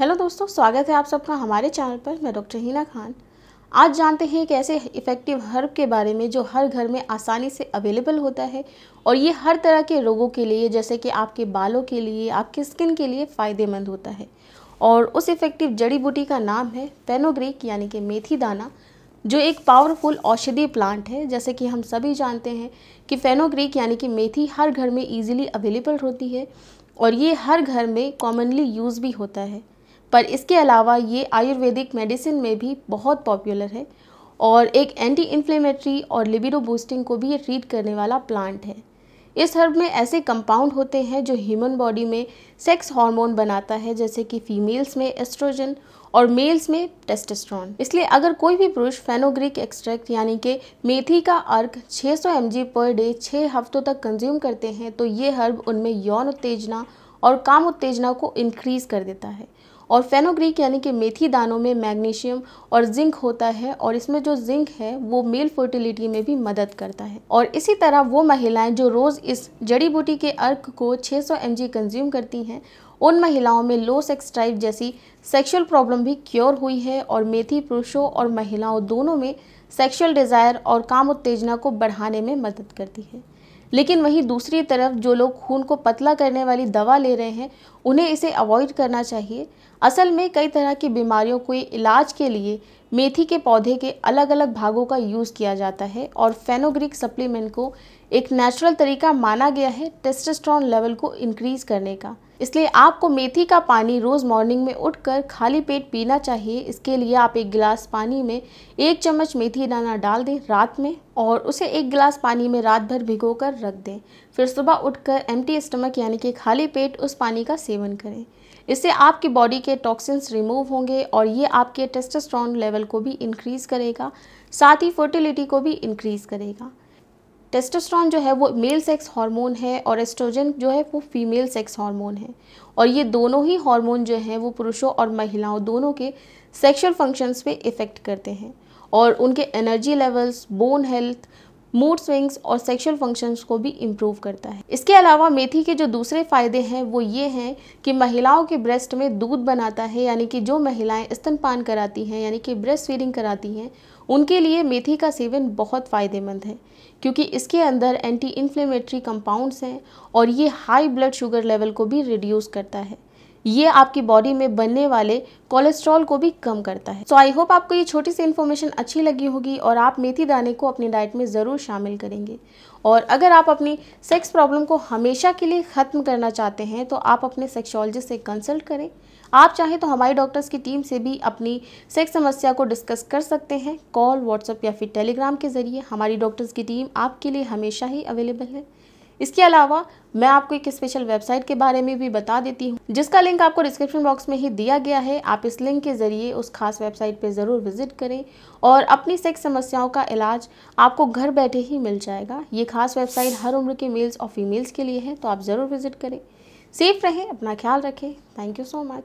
Hello दोस्तों स्वागत है आप सबका हमारे चैनल पर मैं डॉक्टर हिना खान आज जानते हैं एक ऐसे इफ़ेक्टिव हर्ब के बारे में जो हर घर में आसानी से अवेलेबल होता है और ये हर तरह के रोगों के लिए जैसे कि आपके बालों के लिए आपके स्किन के लिए फ़ायदेमंद होता है और उस इफ़ेक्टिव जड़ी बूटी का नाम है पेनोग्रीक यानी कि मेथी दाना जो एक पावरफुल औषधीय प्लांट है जैसे कि हम सभी जानते हैं कि फेनोग्रीक यानी कि मेथी हर घर में ईजिली अवेलेबल होती है और ये हर घर में कॉमनली यूज़ भी होता है पर इसके अलावा ये आयुर्वेदिक मेडिसिन में भी बहुत पॉपुलर है और एक एंटी इन्फ्लेमेटरी और लिबिडो बूस्टिंग को भी ये ट्रीट करने वाला प्लांट है इस हर्ब में ऐसे कंपाउंड होते हैं जो ह्यूमन बॉडी में सेक्स हार्मोन बनाता है जैसे कि फीमेल्स में एस्ट्रोजन और मेल्स में टेस्टोस्टेरोन। इसलिए अगर कोई भी पुरुष फेनोग्रिक एक्सट्रैक्ट यानी कि मेथी का अर्क 600 सौ पर डे 6 हफ्तों तक कंज्यूम करते हैं तो ये हर्ब उनमें यौन उत्तेजना और काम उत्तेजना को इंक्रीज कर देता है और फेनोग्रीक यानी कि मेथी दानों में मैग्नीशियम और जिंक होता है और इसमें जो जिंक है वो मेल फर्टिलिटी में भी मदद करता है और इसी तरह वो महिलाएं जो रोज़ इस जड़ी बूटी के अर्क को 600 सौ कंज्यूम करती हैं उन महिलाओं में लो सेक्स ड्राइव जैसी सेक्सुअल प्रॉब्लम भी क्योर हुई है और मेथी पुरुषों और महिलाओं दोनों में सेक्शुअल डिज़ायर और काम उत्तेजना को बढ़ाने में मदद करती है लेकिन वहीं दूसरी तरफ जो लोग खून को पतला करने वाली दवा ले रहे हैं उन्हें इसे अवॉइड करना चाहिए असल में कई तरह की बीमारियों को इलाज के लिए मेथी के पौधे के अलग अलग भागों का यूज़ किया जाता है और फेनोग्रिक सप्लीमेंट को एक नेचुरल तरीका माना गया है टेस्टोस्टेरोन लेवल को इंक्रीज करने का इसलिए आपको मेथी का पानी रोज़ मॉर्निंग में उठकर खाली पेट पीना चाहिए इसके लिए आप एक गिलास पानी में एक चम्मच मेथी दाना डाल दें रात में और उसे एक गिलास पानी में रात भर भिगो कर रख दें फिर सुबह उठकर एम्प्टी स्टमक यानी कि खाली पेट उस पानी का सेवन करें इससे आपकी बॉडी के टॉक्सिन्स रिमूव होंगे और ये आपके टेस्टोस्टेरोन लेवल को भी इंक्रीज़ करेगा साथ ही फर्टिलिटी को भी इंक्रीज़ करेगा टेस्टोस्टेरोन जो है वो मेल सेक्स हार्मोन है और एस्ट्रोजन जो है वो फीमेल सेक्स हार्मोन है और ये दोनों ही हार्मोन जो हैं वो पुरुषों और महिलाओं दोनों के सेक्सुअल फंक्शंस पे इफ़ेक्ट करते हैं और उनके energy levels bone health mood swings और सेक्शुअल फंक्शंस को भी इम्प्रूव करता है इसके अलावा मेथी के जो दूसरे फायदे हैं वो ये हैं कि महिलाओं के ब्रेस्ट में दूध बनाता है यानी कि जो महिलाएं स्तनपान कराती हैं यानी कि ब्रेस्ट फीडिंग कराती हैं उनके लिए मेथी का सेवन बहुत फ़ायदेमंद है क्योंकि इसके अंदर एंटी इन्फ्लेमेटरी कंपाउंड्स हैं और ये हाई ब्लड शुगर लेवल को भी रिड्यूस करता है ये आपकी बॉडी में बनने वाले कोलेस्ट्रॉल को भी कम करता है सो आई होप आपको ये छोटी सी इन्फॉर्मेशन अच्छी लगी होगी और आप मेथी दाने को अपनी डाइट में ज़रूर शामिल करेंगे और अगर आप अपनी सेक्स प्रॉब्लम को हमेशा के लिए ख़त्म करना चाहते हैं तो आप अपने सेक्सोलॉजिस्ट से कंसल्ट करें आप चाहें तो हमारी डॉक्टर्स की टीम से भी अपनी सेक्स समस्या को डिस्कस कर सकते हैं कॉल व्हाट्सअप या फिर टेलीग्राम के ज़रिए हमारी डॉक्टर्स की टीम आपके लिए हमेशा ही अवेलेबल है इसके अलावा मैं आपको एक स्पेशल वेबसाइट के बारे में भी बता देती हूँ जिसका लिंक आपको डिस्क्रिप्शन बॉक्स में ही दिया गया है आप इस लिंक के ज़रिए उस खास वेबसाइट पर ज़रूर विजिट करें और अपनी सेक्स समस्याओं का इलाज आपको घर बैठे ही मिल जाएगा ये खास वेबसाइट हर उम्र के मेल्स और फीमेल्स के लिए है तो आप ज़रूर विजिट करें सेफ रहें अपना ख्याल रखें थैंक यू सो मच